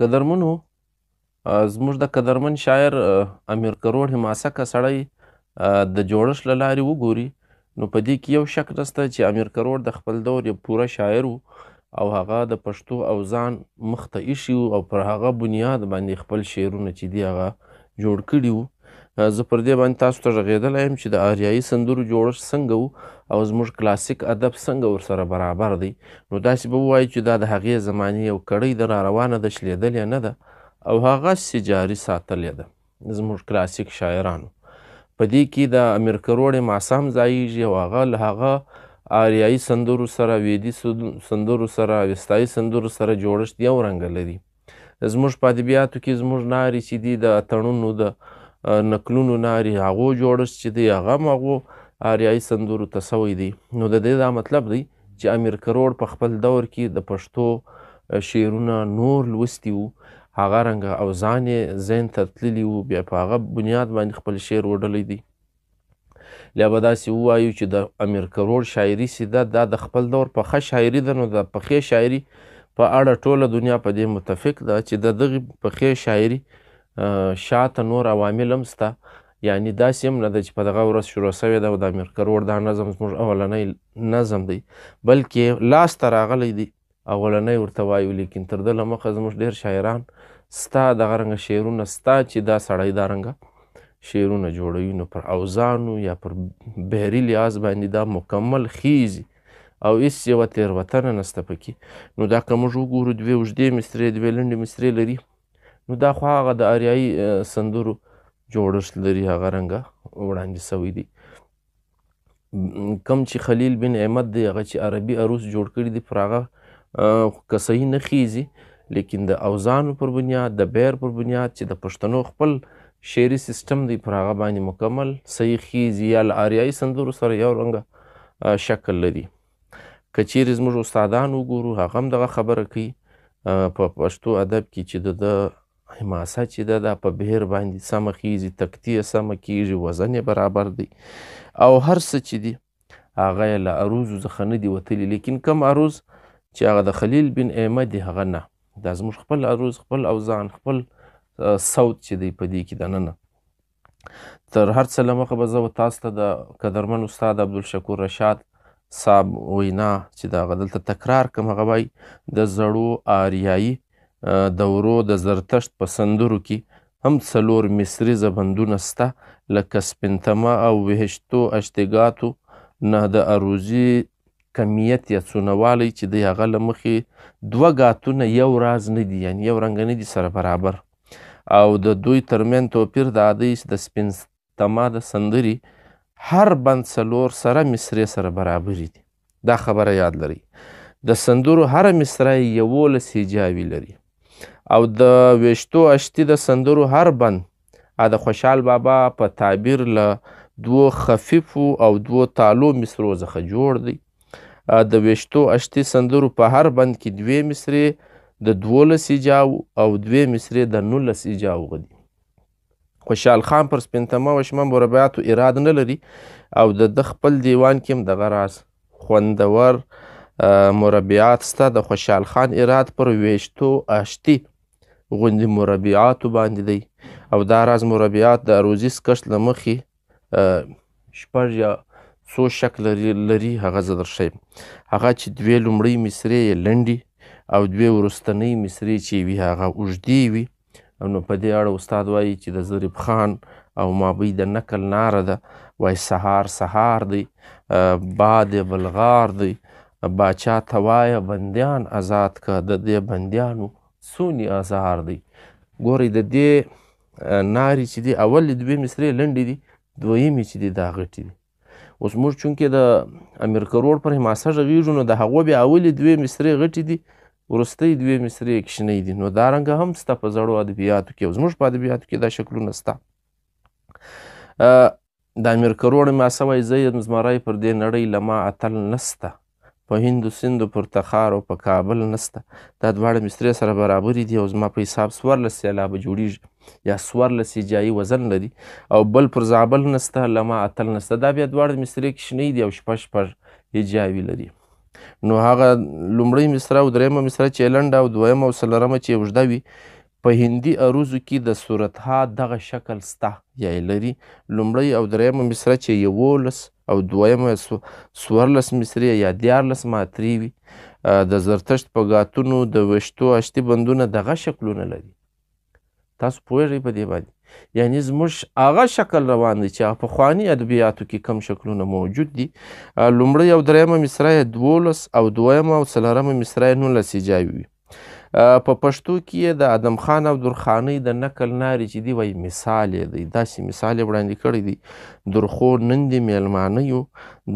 قدرمنو زموږ د قدرمن شاعر امیر کروړ حماسکه سړی د جوړښت له لارې وګوري نو په دې کې یو شک نسته چې امیر کروړ د خپل دور یو پوره شاعر و او هغه د پښتو او ځان مخته ایښي او پر هغه بنیاد باندې خپل شعرونه چې دی هغه جوړ کړي وو زه پر دې باندې تاسو ته غږېدلی یم چې د آریایي سندرو جوړښت څنګه و او زموږ کلاسیک ادب څنګه ورسره برابر دی نو داسې به ووایو چې دا د هغې زمانې یو کړۍ ده راروانه ده شلېدلې نه ده او هغسې جاري ساتلې ده زموږ کلاسیک شاعرانو په دې کې د امیر کروړې ماسام ځایېږي او هغه له هغه آریایي سندرو سره ویدي سندرو سره وستایي سندرو سره جوړښت یو رنګه لري زموږ په ادبیاتو کې زموږ نارې چې دي د اتڼونو د نکلونو نه لري هغه جوړش چې دی هغه مغو آریایي سندورو ته سوی دی نو د دې دا مطلب دی چې امیر کروړ په خپل دور کې د پښتو شعرونه نور لوستی وو هغه رنګ او ځان زین تتللی وو بیا په هغه بنیاد باندې خپل شعر وډلی دی لا به داسې ووایو چې د امیر کروړ شاعري سیده دا د خپل دور پخه شاعري ده نو د پخې شاعري په اړه ټوله دنیا په دې متفق ده چې د دغې پخې شاعري شاته نور عوامل هم شته یعنی داسې هم نه ده چې په دغه ورځ شروع شوې ده او د امیر کروړ دا نظم زموږ اولنی نظم دی بلکې لاسته راغلی دی اولنی ورته وایو لیکن تر ده له مخه زموږ ډېر شاعران ستا دغه رنګه شعرونه ستا چې دا سړی دا رنګه شعرونه جوړوي نو پر اوزانو یا پر بحري لحاظ باندې دا مکمل خیزي او هېڅ یوه تېروتنه نسته پکې نو دا که موږ وګورو دوې اوږدې مصرې دوې لنډې مصرې لري نو دا خو هغه د آریایي سندرو جوړښت لري هغه رنګه وړاندې سوی دی کم چې خلیل بن احمد دی هغه چې عربي عروس جوړ کړي دی پر هغه که صحیح نه خیږي لیکن د اوزانو پر بنیاد د بیر پر بنیاد چې د پښتنو خپل شعري سیستم دی پر هغه باندې مکمل صحیح خیږي یا له آریایي سندرو سره یو رنګه شکل لري که چیرې زموږ استادان وګورو هغه هم دغه خبره کوي په پښتو ادب کې چې د حماسه چې ده دا په بهر باندې سمه خیږي تکتیه سمه کیږي وزن یې برابر دی او هر څه چې دي هغه یې له عروضو څخه نه دي وتلي لیکن کم عروض چې هغه د خلیل بن ایمه دی هغه نه دا زموږ خپل عروض خپل اوزان خپل صوت چې دی په دې کې دننه تر هر څه له مخه به زه تاسو ته د قدرمن استاد عبدالشکور رشاد صاحب وینا چې د هغه دلته تکرار کوم هغه وایي د زړو آریایي دورو د زرتشت په سندرو کې هم څلور مصري زبندونه سته لکه سپین تمه او وهشتو اشتګاتو نه د عروضي کمیت یا څونوالی چې دی هغه له مخې دوه ګاتونه یو راز نه دي یعنی یو رنګه نه دي سره برابر او د دوی ترمن توپیر دا دی چې د سپین تما د سندرې هر بند څلور سره مصرې سره برابرې دي دا خبره یاد لري د سندرو هر مصره یولس هجاوي لري او د ویشتو اشتې د سندرو هر بند د خوشحال بابا په تعبیر له دوو خفیفو او دوو تالو مصرو څخه جوړ دی د ویشتو اشتې سندرو په هر بند کې دوې مصرې د دولس ایجاو او دوې مصرې د نولس ایجاو غدي خوشحال خان پر سپینتمه وشمه مربعاتو اراد نه لري او د ده خپل دیوان کې هم دغه راز خوندور مربعات سته د خوشحال خان اراد پر ویشتو آشتي غوندې مربعاتو باندې دی او دا راز مربعات د عروضي سکشت له مخې شپږ یا څو شکل لري هغه زه در ښیم هغه چې دوې لومړۍ مصرې یې لنډې او دوې وروستنۍ مصرې چې وي هغه اوږدې وي او نو په دې اړه استاد وایي چې د ظریف خان او مابی د نقل ناره ده وایي سهار سهار دی باد بلغار دی باچا ته وایه بندیان آزاد که د دې بندیانو څونی ازار دی ګورئ د دې نارې چې دی اولې دوې مصرې لنډې دي دویمې چې دی دا غټې دي اوس موږ چونکې د امیر کروړ پر حماسه غږیږو نو د هغو بیا اولې دوې مصرې غټې دي وروستۍ دوې مصرې کوچنۍ دي نو دارنګه هم ستا په زړو ادبیاتو کې او زموږ په ادبیاتو کې دا شکلونه ستا د امیر کروړ حماسه وایي زه یم زمری پر دې نړۍ لما اتل نسته په هندو سیندو پر تخار او په کابل نسته دا دواړه مصرې سره برابرې دي او زما په حساب څوارلس سیلابه جوړیږي یا څوارلس جایي وزن لري او بل پر زابل نسته لما اتل نسته دا بیا دواړه مصرې کې شنې دي او شپږ شپږ ایجاوي لري نو هغه لومړۍ مصره او درېیمه مصره چې لنډه او دویمه او څلرمه چې اوږده وي په هندي عروضو کې د صورتها دغه شکل سته یا لري لومړۍ او درېیمه مصره چې یولس او دویمه څوارلس مصري یا دیارلس ماتري وي د زرتشت په ګاتونو د ویشتو اشتي بندونه دغه شکلونه لري تاسو پوهیږئ په دې باندې یعنی زموږ هغه شکل روان دی چې هغه پخواني ادبیاتو کې کم شکلونه موجود دي لومړی او دریمه مصره یې دولس او دویمه او څلرمه مصره یې نولس ایجابي وي په پښتو کې د ادم خان عبدالخانی د نقل ناری چې دی وای مثال دی داسې مثال وړاندې کړی دی درخو نن دې میلمانه یو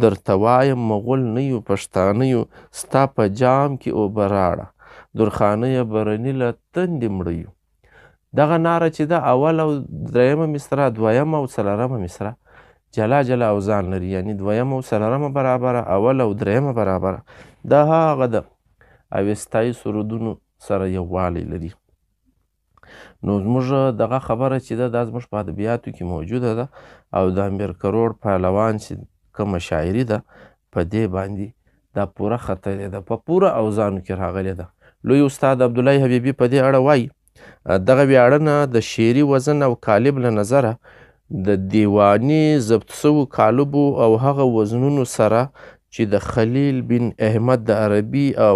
درته وایم مغول نه یو پښتانه یو ستا په جام کې اوبه راړه درخانه برني له تندې مړه یو دغه ناره چې ده اول او درېیمه مصره دویمه او څلورمه مصره جلا جلا اوزان لري یعنی دویمه او سلورمه برابره اول او درېیمه برابره دا هغه ده اوستایي سرودونو سره یووالی لري نو زموږ دغه خبره چې ده دا زموږ په ادبیاتو کې موجوده ده او د امیر کروړ پهلوان چې کومه شاعري ده په دې باندې دا پوره خطرې ده په پوره اوزانو کې راغلې ده لوی استاد عبدالله حبیبي په دې اړه وایي دغه ویاړنه د شعري وزن او قالب له نظره د دیواني ضبط سوو قالبو او هغه وزنونو سره چې د خلیل بن احمد د عربي او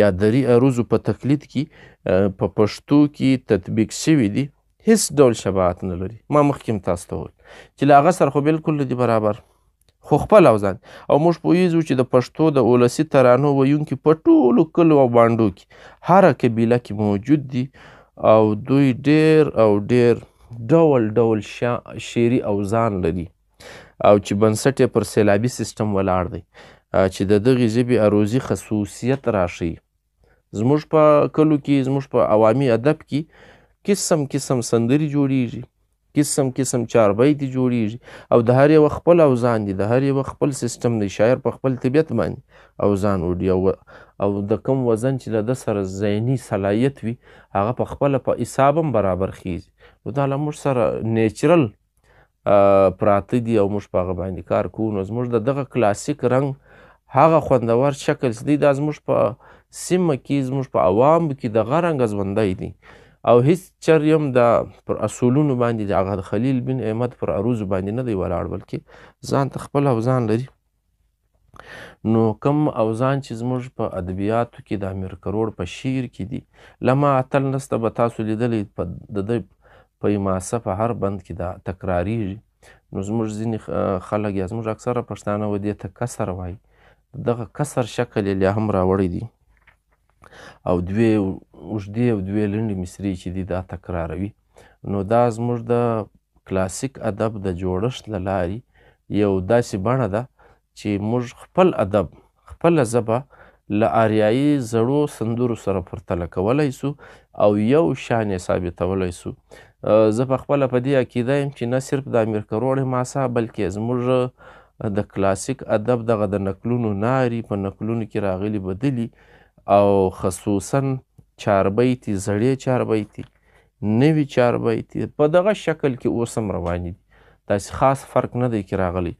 یا دری عروضو په تقلید کې په پښتو کې تطبیق شوي دي هیڅ ډول شباهت نه لري ما مخکې هم تاسو ته وویل چې له هغه سره خو بالکل نه دي برابر خو خپل او ځان او موږ پوهیږو چې د پښتو د اولسي ترانو ویونکي په ټولو کلو او بانډو کې هره قبیله کې موجود دي او دوی ډیر او ډیر ډول ډول شعري اوزان لري او چې بنسټ یې پر سیلابي سیستم ولاړ دی چې د دغې ژبې عروضي خصوصیت راښیي زموږ په کلو کې زموږ په عوامي ادب کې قسم قسم سندرې جوړیږي قسم قسم چاربیتې جوړیږي او د هر یوه خپل اوزان دي د هر یوه خپل سیستم دی شاعر په خپل طبیعت باندې اوزان وړي او او د کم وزن چې د ده سره ذهني صلاحیت وي هغه په خپله په حساب هم برابر خیږي نو دا له موږ سره نیچرل پراته دي او موږ په هغه باندې کار کوو نو زموږ د دغه کلاسیک رنګ هغه خوندور شکل دی دا زموږ په سیمه کې زموږ په عوامو کې دغه رنګ ژوندی دی او هیڅ چر یم د پر اصولونو باندې د هغه خلیل بن احمد پر عروض باندې نه دی ولاړ بلکې ځان ته خپل اوزان لري نو کم اوزان چې زموږ په ادبیاتو کې د امیر کروړ په شعر کې دي لما اتل نسته به تاسو لیدلی په د په ماسه په هر بند کې دا تکراریږي نو زموږ ځینې خلک یا زموږ اکثره پښتانه و دې ته کسر وایي دغه کسر شکل یې لا هم راوړی دی او دوې اوږدې او دوې لنډې مصرې چې دي دا تکراروي نو دا زموږ د کلاسیک ادب د جوړښت له لارې یو داسې بڼه ده چې موږ خپل ادب خپله ژبه له آریایي زړو سندرو سره پرتله کولی سو او یو شان یې ثابتولی سو زه په خپله په دې عقیده یم چې نه صرف د امیر کروړې ماسا بلکې زموږ د کلاسیک ادب دغه د نکلونو ناری په نکلونو کې راغلي بدلي او خصوصا چاربیتي زړې چاربیتي نوي چاربیتي په دغه شکل کې اوس هم روانې دي داسې خاص فرق نه دی کې راغلی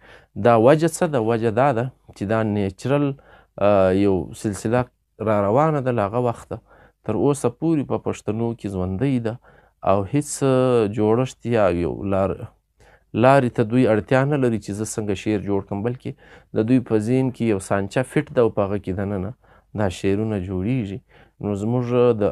دا وجه څه ده وجه دا ده چې دا نیچرل یو سلسله را روانه ده له هغه وخته تر اوسه پورې په پښتنو کې ژوندۍ ده او هیڅ جوړښت یا یو لار لارې ته دوی اړتیا نه لري چې زه څنګه شعر جوړ کړم بلکې د دوی په ذهن کې یو سانچه فټ ده او په هغه کې دننه دا شعرونه جوړیږي نو زموږ د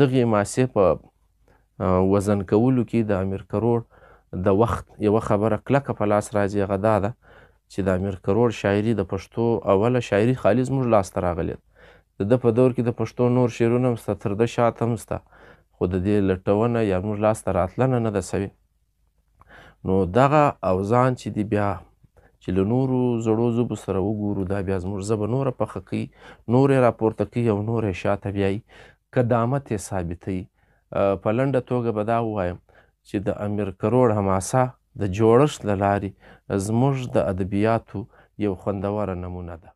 دغې ماسې په وزن کولو کې د امیر کروړ د وخت یوه خبره کلکه په لاس راځي هغه دا ده چې د امیر کروړ شاعري د پښتو اوله شاعري خالي زموږ لاسته راغلې ده د ده په دور کې د پښتو نور شعرونه هم سته تر ده شاته هم سته خو د دې لټونه یا موږ لاسته راتلنه نه ده سوې نو دغه اوزان چې دی بیا چې له نورو زړو ژبو سره وګورو دا بیا زموږ ژبه نوره پخه کوي نور یې راپورته کوي او نور یې شاته بیایي قدامت یې ثابتوي په لنډه توګه به دا ووایم چې د امیر کروړ حماسه د جوړښت له لارې زموږ د ادبیاتو یو خوندوره نمونه ده